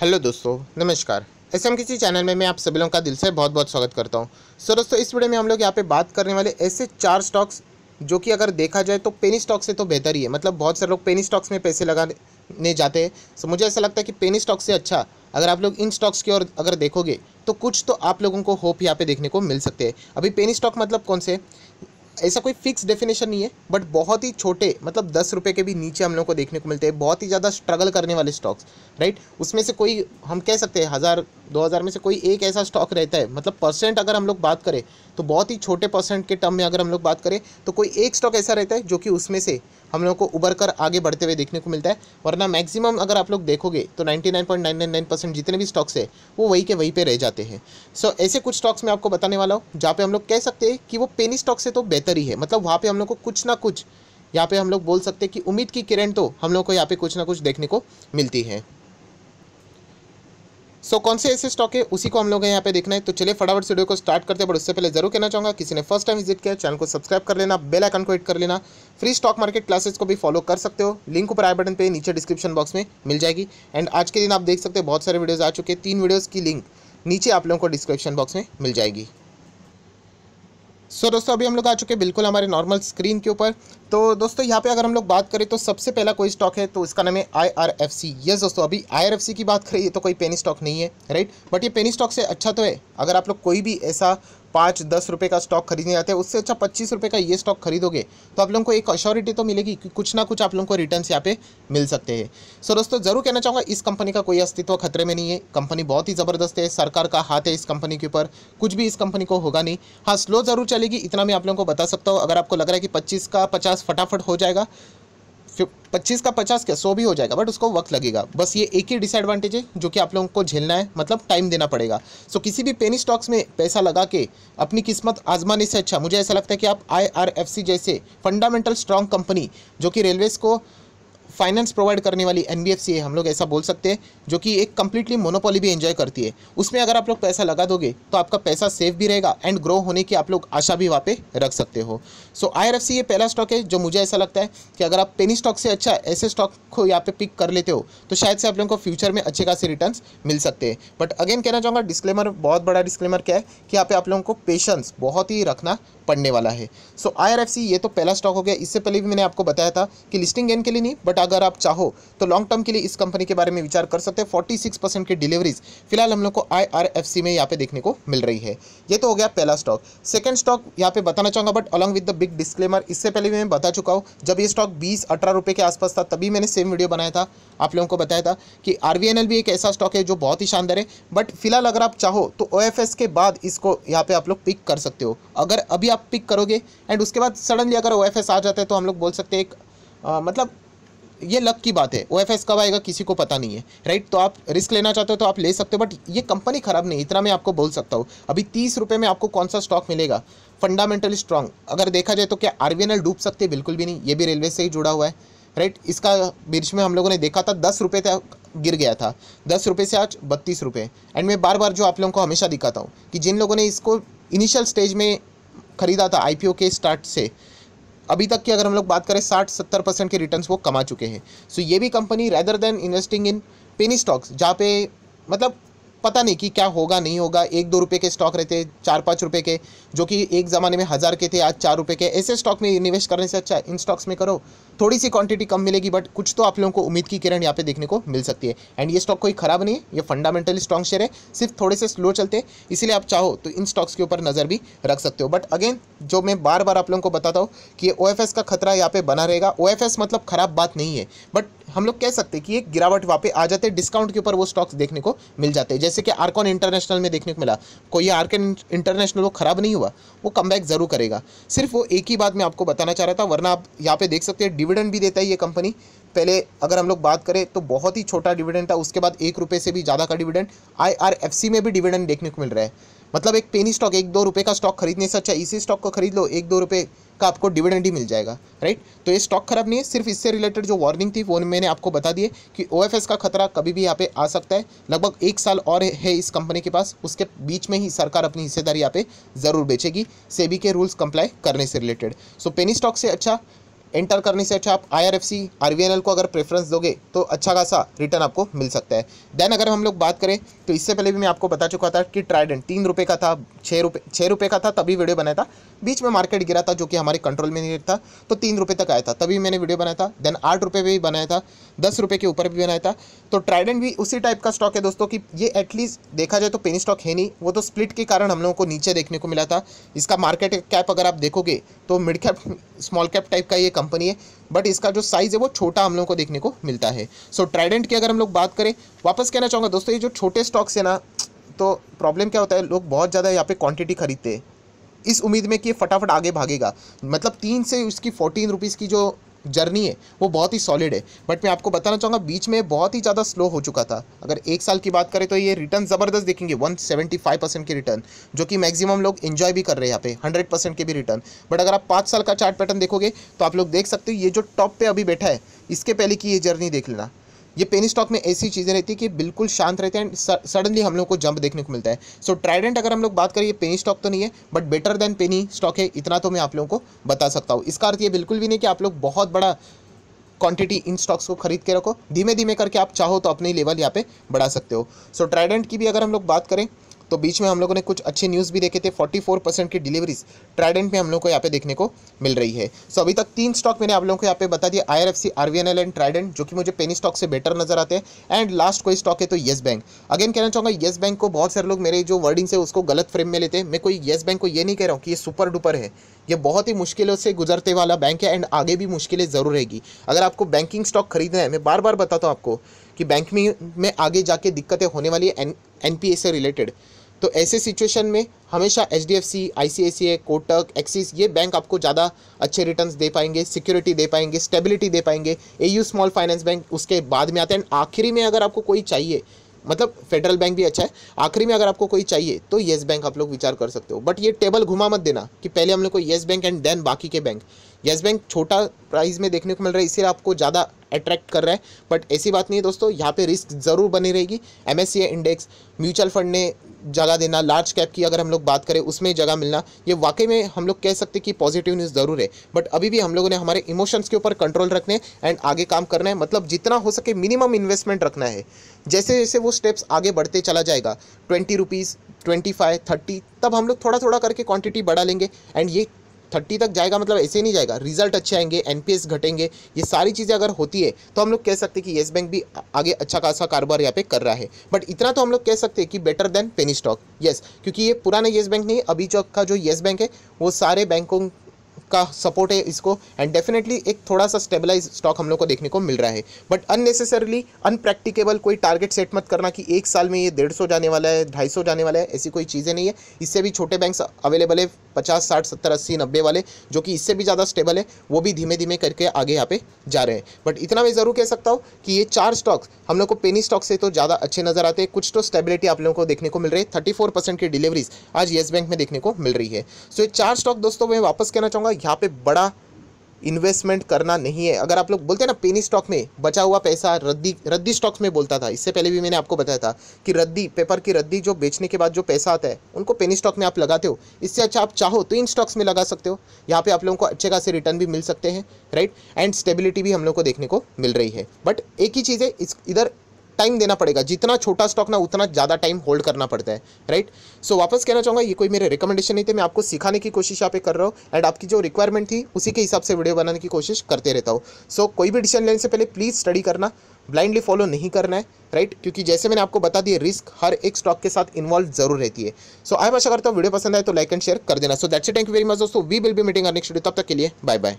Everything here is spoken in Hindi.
हेलो दोस्तों नमस्कार एस एम किसी चैनल में मैं आप सभी लोगों का दिल से बहुत बहुत स्वागत करता हूं सो दोस्तों इस वीडियो में हम लोग यहाँ पे बात करने वाले ऐसे चार स्टॉक्स जो कि अगर देखा जाए तो पेनी स्टॉक से तो बेहतर ही है मतलब बहुत सारे लोग पेनी स्टॉक्स में पैसे लगाने जाते हैं सो मुझे ऐसा लगता है कि पेनी स्टॉक से अच्छा अगर आप लोग इन स्टॉक्स की ओर अगर देखोगे तो कुछ तो आप लोगों को होप यहाँ पे देखने को मिल सकते हैं अभी पेनी स्टॉक मतलब कौन से ऐसा कोई फिक्स डेफिनेशन नहीं है बट बहुत ही छोटे मतलब दस रुपये के भी नीचे हम लोग को देखने को मिलते हैं बहुत ही ज़्यादा स्ट्रगल करने वाले स्टॉक्स राइट उसमें से कोई हम कह सकते हैं हज़ार दो हज़ार में से कोई एक ऐसा स्टॉक रहता है मतलब परसेंट अगर हम लोग बात करें तो बहुत ही छोटे परसेंट के टर्म में अगर हम लोग बात करें तो कोई एक स्टॉक ऐसा रहता है जो कि उसमें से हम लोग को उबर कर आगे बढ़ते हुए देखने को मिलता है वरना मैक्सिमम अगर आप लोग देखोगे तो 99.999 परसेंट जितने भी स्टॉक्स है वो वही के वहीं पे रह जाते हैं सो so, ऐसे कुछ स्टॉक्स मैं आपको बताने वाला हूँ जहाँ पे हम लोग कह सकते हैं कि वो पेनी स्टॉक से तो बेहतर ही है मतलब वहाँ पर हम लोग को कुछ ना कुछ यहाँ पे हम लोग बोल सकते हैं कि उम्मीद की किरण तो हम लोग को यहाँ पे कुछ ना कुछ देखने को मिलती है सो so, कौन से ऐसे स्टॉक है उसी को हम लोग यहाँ पे देखना है तो चलिए फटाफट वीडियो को स्टार्ट करते हैं बट उससे पहले जरूर कहना चाहूँगा किसी ने फर्स्ट टाइम विजिट किया चैनल को सब्सक्राइब कर लेना बेल आइकन को हिट कर लेना फ्री स्टॉक मार्केट क्लासेस को भी फॉलो कर सकते हो लिंक ऊपर आई बटन पे नीचे डिस्क्रिप्शन बॉक्स में मिल जाएगी एंड आज के दिन आप देख सकते हैं बहुत सारे वीडियोज़ आ चुके हैं तीन वीडियोज़ की लिंक नीचे आप लोगों को डिस्क्रिप्शन बॉक्स में मिल जाएगी सो so, दोस्तों अभी हम लोग आ चुके हैं बिल्कुल हमारे नॉर्मल स्क्रीन के ऊपर तो दोस्तों यहाँ पे अगर हम लोग बात करें तो सबसे पहला कोई स्टॉक है तो इसका नाम है I R F C yes दोस्तों अभी आई आर एफ सी की बात करें ये तो कोई पेनी स्टॉक नहीं है राइट बट ये पेनी स्टॉक से अच्छा तो है अगर आप लोग कोई भी ऐसा पाँच दस रुपये का स्टॉक खरीदने जाते हैं उससे अच्छा पच्चीस रुपये का ये स्टॉक खरीदोगे तो आप लोगों को एक अश्योरिटी तो मिलेगी कि कुछ ना कुछ आप लोगों को रिटर्न यहाँ पे मिल सकते हैं सो दोस्तों जरूर कहना चाहूँगा इस कंपनी का कोई अस्तित्व खतरे में नहीं है कंपनी बहुत ही ज़बरदस्त है सरकार का हाथ है इस कंपनी के ऊपर कुछ भी इस कंपनी को होगा नहीं हाँ स्लो ज़रूर चलेगी इतना मैं आप लोगों को बता सकता हूँ अगर आपको लग रहा है कि पच्चीस का पचास फटाफट हो जाएगा पच्चीस का पचास क्या सौ भी हो जाएगा बट उसको वक्त लगेगा बस ये एक ही डिसएडवांटेज है जो कि आप लोगों को झेलना है मतलब टाइम देना पड़ेगा सो किसी भी पेनी स्टॉक्स में पैसा लगा के अपनी किस्मत आजमाने से अच्छा मुझे ऐसा लगता है कि आप आई जैसे फंडामेंटल स्ट्रॉन्ग कंपनी जो कि रेलवेज़ को फाइनेंस प्रोवाइड करने वाली एन है हम लोग ऐसा बोल सकते हैं जो कि एक कम्प्लीटली मोनोपोली भी एंजॉय करती है उसमें अगर आप लोग पैसा लगा दोगे तो आपका पैसा सेफ भी रहेगा एंड ग्रो होने की आप लोग आशा भी वहाँ पे रख सकते हो सो आई ये पहला स्टॉक है जो मुझे ऐसा लगता है कि अगर आप पेनी स्टॉक से अच्छा ऐसे स्टॉक को यहाँ पे पिक कर लेते हो तो शायद से आप लोगों को फ्यूचर में अच्छे खासे रिटर्न मिल सकते हैं बट अगेन कहना चाहूँगा डिस्क्लेमर बहुत बड़ा डिस्क्लेमर क्या है कि यहाँ पे आप लोगों को पेशेंस बहुत ही रखना पड़ने वाला है सो so, आई ये तो पहला स्टॉक हो गया इससे पहले भी मैंने आपको बताया था कि लिस्टिंग गेन के लिए नहीं बट अगर आप चाहो तो लॉन्ग टर्म के लिए इस कंपनी के बारे में विचार कर सकते हैं फोर्टी सिक्स परसेंट की डिलीवरीज फिलहाल हम लोग को आई आर एफ सी में यहाँ पे देखने को मिल रही है ये तो हो गया पहला स्टॉक सेकंड स्टॉक यहाँ पे बताना चाहूँगा but along with the big disclaimer इससे पहले भी मैं बता चुका हूँ जब ये स्टॉक बीस अठारह रुपये के आसपास था तभी मैंने सेम वीडियो बनाया था आप लोगों को बताया था कि आर भी एक ऐसा स्टॉक है जो बहुत ही शानदार है बट फिलहाल अगर आप चाहो तो ओ के बाद इसको यहाँ पे आप लोग पिक कर सकते हो अगर अभी आप पिक करोगे एंड उसके बाद सडनली अगर ओ आ जाता है तो हम लोग बोल सकते हैं एक आ, मतलब ये लक की बात है ओ कब आएगा किसी को पता नहीं है राइट तो आप रिस्क लेना चाहते हो तो आप ले सकते हो बट ये कंपनी ख़राब नहीं इतना मैं आपको बोल सकता हूँ अभी तीस रुपये में आपको कौन सा स्टॉक मिलेगा फंडामेंटली स्ट्रॉन्ग अगर देखा जाए तो क्या आर डूब सकते बिल्कुल भी नहीं ये भी रेलवे से ही जुड़ा हुआ है राइट इसका बीच में हम लोगों ने देखा था दस रुपये तक गिर गया था दस रुपये से आज बत्तीस रुपये एंड मैं बार बार जो आप लोगों को हमेशा दिखाता हूँ कि जिन लोगों ने इसको इनिशियल स्टेज में ख़रीदा था ओ के स्टार्ट से अभी तक की अगर हम लोग बात करें साठ सत्तर परसेंट के रिटर्न वो कमा चुके हैं सो so ये भी company rather than investing in penny stocks जहाँ पे मतलब पता नहीं कि क्या होगा नहीं होगा एक दो रुपए के स्टॉक रहते चार पाँच रुपए के जो कि एक ज़माने में हज़ार के थे आज चार रुपए के ऐसे स्टॉक में निवेश करने से अच्छा इन स्टॉक्स में करो थोड़ी सी क्वांटिटी कम मिलेगी बट कुछ तो आप लोगों को उम्मीद की किरण यहाँ पे देखने को मिल सकती है एंड ये स्टॉक कोई खराब नहीं है ये फंडामेंटली स्ट्रॉन्ग शेयर है सिर्फ थोड़े से स्लो चलते हैं इसलिए आप चाहो तो इन स्टॉक्स के ऊपर नज़र भी रख सकते हो बट अगेन जो मैं बार बार आप लोगों को बताता हूँ कि ओ का खतरा यहाँ पे बना रहेगा ओ मतलब खराब बात नहीं है बट हम लोग कह सकते हैं कि एक गिरावट वहाँ पे आ जाते हैं डिस्काउंट के ऊपर वो स्टॉक्स देखने को मिल जाते हैं जैसे जैसे कि आर्कॉन इंटरनेशनल में देखने को मिला कोई आर्कन इंटरनेशनल वो ख़राब नहीं हुआ वो कम ज़रूर करेगा सिर्फ वो एक ही बात मैं आपको बताना चाह रहा था वरना आप यहाँ पे देख सकते हैं डिविडेंड भी देता है ये कंपनी पहले अगर हम लोग बात करें तो बहुत ही छोटा डिविडेंड था उसके बाद एक रुपये से भी ज़्यादा का डिविडेंड आई में भी डिविडेंड देखने को मिल रहा है मतलब एक पेनी स्टॉक एक दो रुपये का स्टॉक खरीदने से अच्छा इसी स्टॉक को खरीद लो एक दो रुपये का आपको डिविडेंड ही मिल जाएगा राइट तो ये स्टॉक खराब नहीं है सिर्फ इससे रिलेटेड जो वार्निंग थी वो मैंने आपको बता दिए कि ओ का खतरा कभी भी यहाँ पे आ सकता है लगभग एक साल और है इस कंपनी के पास उसके बीच में ही सरकार अपनी हिस्सेदारी यहाँ पे ज़रूर बेचेगी सेबी के रूल्स कंप्लाई करने से रिलेटेड सो पेनी स्टॉक से अच्छा एंटर करने से अच्छा आप I R F C R V N L को अगर प्रेफरेंस दोगे तो अच्छा खासा रिटर्न आपको मिल सकता है देन अगर हम लोग बात करें तो इससे पहले भी मैं आपको बता चुका था कि ट्राइडेंट तीन रुपये का था छः रुपये छः रुपये का था तभी वीडियो बनाया था बीच में मार्केट गिरा था जो कि हमारे कंट्रोल में नहीं था तो तीन रुपये तक आया था तभी मैंने वीडियो बनाया था देन आठ रुपये भी बनाया था दस रुपये के ऊपर भी बनाया था तो ट्राइडेंट भी उसी टाइप का स्टॉक है दोस्तों कि ये एटलीस्ट देखा जाए तो पेनी स्टॉक है नहीं वो तो स्प्लिट के कारण हम लोगों को नीचे देखने को मिला था इसका मार्केट कैप अगर आप देखोगे तो mid cap small cap type का ये कंपनी है बट इसका जो साइज़ है वो छोटा हम लोग को देखने को मिलता है सो so, ट्राइडेंट की अगर हम लोग बात करें वापस कहना चाहूँगा दोस्तों ये जो छोटे स्टॉक्स है ना तो प्रॉब्लम क्या होता है लोग बहुत ज़्यादा यहाँ पे क्वांटिटी खरीदते हैं इस उम्मीद में कि ये फटाफट आगे भागेगा मतलब तीन से उसकी फोर्टीन रुपीज़ की जो जर्नी है वो बहुत ही सॉलिड है बट मैं आपको बताना चाहूँगा बीच में बहुत ही ज़्यादा स्लो हो चुका था अगर एक साल की बात करें तो ये रिटर्न ज़बरदस्त देखेंगे वन परसेंट के रिटर्न जो कि मैक्सिमम लोग इन्जॉय भी कर रहे हैं यहाँ पे हंड्रेड परसेंट के भी रिटर्न बट अगर आप पाँच साल का चार्ट पैटर्न देखोगे तो आप लोग देख सकते हो ये जो टॉप पर अभी बैठा है इसके पहले की ये जर्नी देख लेना ये पेनी स्टॉक में ऐसी चीज़ें रहती है कि बिल्कुल शांत रहते हैं सडनली हम लोग को जंप देखने को मिलता है सो so, ट्राइडेंट अगर हम लोग बात करें ये पेनी स्टॉक तो नहीं है but better than penny stock है इतना तो मैं आप लोगों को बता सकता हूँ इसका अर्थ ये बिल्कुल भी नहीं कि आप लोग बहुत बड़ा क्वांटिटी इन स्टॉक्स को खरीद के रखो धीमे धीमे करके आप चाहो तो अपने लेवल यहाँ पे बढ़ा सकते हो सो so, ट्राइडेंट की भी अगर हम लोग बात करें तो बीच में हम लोगों ने कुछ अच्छे न्यूज़ भी देखे थे 44 परसेंट की डिलीवरीज ट्राइडेंट में हम लोग को यहाँ पे देखने को मिल रही है सो so, अभी तक तीन स्टॉक मैंने आप लोगों को यहाँ पे बता दिया I R F C R V N L and Trident जो कि मुझे पेनी स्टॉक से बेटर नजर आते हैं एंड लास्ट कोई स्टॉक है तो येस बैंक अगेन कहना चाहूँगा येस बैंक को बहुत सारे लोग मेरे जो वर्डिंग्स है उसको गलत फ्रेम में लेते हैं मैं कोई येस बैंक को ये नहीं कह रहा हूँ कि ये सुपर डुपर है ये बहुत ही मुश्किलों से गुजरते वाला बैंक है एंड आगे भी मुश्किलें ज़रूर रहेगी अगर आपको बैंकिंग स्टॉक खरीदना है मैं बार बार बताता हूँ आपको कि बैंक में में आगे जाके दिक्कतें होने वाली है एन एन से रिलेटेड तो ऐसे सिचुएशन में हमेशा H D F C I C I C I Kotak Axis ये बैंक आपको ज़्यादा अच्छे रिटर्न्स दे पाएंगे सिक्योरिटी दे पाएंगे स्टेबिलिटी दे पाएंगे A U small finance bank उसके बाद में आते हैं एंड आखिरी में अगर आपको कोई चाहिए मतलब फेडरल बैंक भी अच्छा है आखिरी में अगर आपको कोई चाहिए तो येस बैंक आप लोग विचार कर सकते हो बट ये टेबल घुमा मत देना कि पहले हम लोग को येस बैंक एंड देन बाकी के बैंक येस बैंक छोटा प्राइस में देखने को मिल रहा है इसीलिए आपको ज़्यादा अट्रैक्ट कर रहा है बट ऐसी बात नहीं है दोस्तों यहाँ पे रिस्क ज़रूर बनी रहेगी एम इंडेक्स म्यूचुअल फंड ने जगह देना लार्ज कैप की अगर हम लोग बात करें उसमें जगह मिलना ये वाकई में हम लोग कह सकते कि पॉजिटिव न्यूज़ ज़रूर है बट अभी भी हम लोगों ने हमारे इमोशंस के ऊपर कंट्रोल रखने एंड आगे काम करना है मतलब जितना हो सके मिनिमम इन्वेस्टमेंट रखना है जैसे जैसे वो स्टेप्स आगे बढ़ते चला जाएगा twenty rupees twenty five thirty तब हम लोग थोड़ा थोड़ा करके क्वांटिटी बढ़ा लेंगे एंड ये थर्टी तक जाएगा मतलब ऐसे नहीं जाएगा रिजल्ट अच्छे आएंगे एन घटेंगे ये सारी चीज़ें अगर होती है तो हम लोग कह सकते हैं कि येस बैंक भी आगे अच्छा खासा कारोबार यहाँ पे कर रहा है बट इतना तो हम लोग कह सकते हैं कि better than penny stock yes क्योंकि ये पुराना येस बैंक नहीं अभी जो का जो येस बैंक है वो सारे बैंकों का सपोर्ट है इसको एंड डेफिनेटली एक थोड़ा सा स्टेबलाइज स्टॉक हम लोग को देखने को मिल रहा है बट अननेसेसरली अनप्रैक्टिकेबल कोई टारगेट सेट मत करना कि एक साल में ये डेढ़ सौ जाने वाला है ढाई सौ जाने वाला है ऐसी कोई चीज़ें नहीं है इससे भी छोटे बैंक्स अवेलेबल है पचास साठ सत्तर अस्सी नब्बे वाले जो कि इससे भी ज़्यादा स्टेबल है वो भी धीमे धीमे करके आगे यहाँ पे जा रहे हैं बट इतना मैं ज़रूर कह सकता हूँ कि ये चार स्टॉक्स हम लोग को पेनी स्टॉक से तो ज़्यादा अच्छे नज़र आते हैं कुछ तो स्टेबिलिटी आप लोगों को देखने को मिल रही है थर्टी फोर परसेंट की डिलीवरीज आज येस बैंक में देखने को मिल रही है सो so, ये चार स्टॉक दोस्तों मैं वापस कहना चाहूँगा यहाँ पे बड़ा इन्वेस्टमेंट करना नहीं है अगर आप लोग बोलते हैं ना पेनी स्टॉक में बचा हुआ पैसा रद्दी रद्दी स्टॉक्स में बोलता था इससे पहले भी मैंने आपको बताया था कि रद्दी पेपर की रद्दी जो बेचने के बाद जो पैसा आता है उनको पेनी स्टॉक में आप लगाते हो इससे अच्छा आप चाहो तो इन स्टॉक्स में लगा सकते हो यहाँ पर आप लोगों को अच्छे खासे रिटर्न भी मिल सकते हैं राइट एंड स्टेबिलिटी भी हम लोग को देखने को मिल रही है बट एक ही चीज़ है इस इधर टाइम देना पड़ेगा जितना छोटा स्टॉक ना उतना ज़्यादा टाइम होल्ड करना पड़ता है राइट सो so, वापस कहना चाहूँगा ये कोई मेरे रिकमेंडेशन नहीं थे मैं आपको सिखाने की कोशिश यहाँ पे कर रहा हूँ एंड आपकी जो रिक्वायरमेंट थी उसी के हिसाब से वीडियो बनाने की कोशिश करते रहता हूँ सो so, कोई भी डिसीजन लेने से पहले प्लीज़ स्टडी करना ब्लाइंडली फॉलो नहीं करना है राइट right? क्योंकि जैसे मैंने आपको बता दिया रिस्क हर एक स्टॉक के साथ इन्वॉल्व जरूर रहती है सो आई आशा करता हूँ वीडियो पसंद आए तो लाइक एंड शेयर कर देना so that's thank you very much दोस्तों we will be meeting next video तब तक के लिए बाय बाय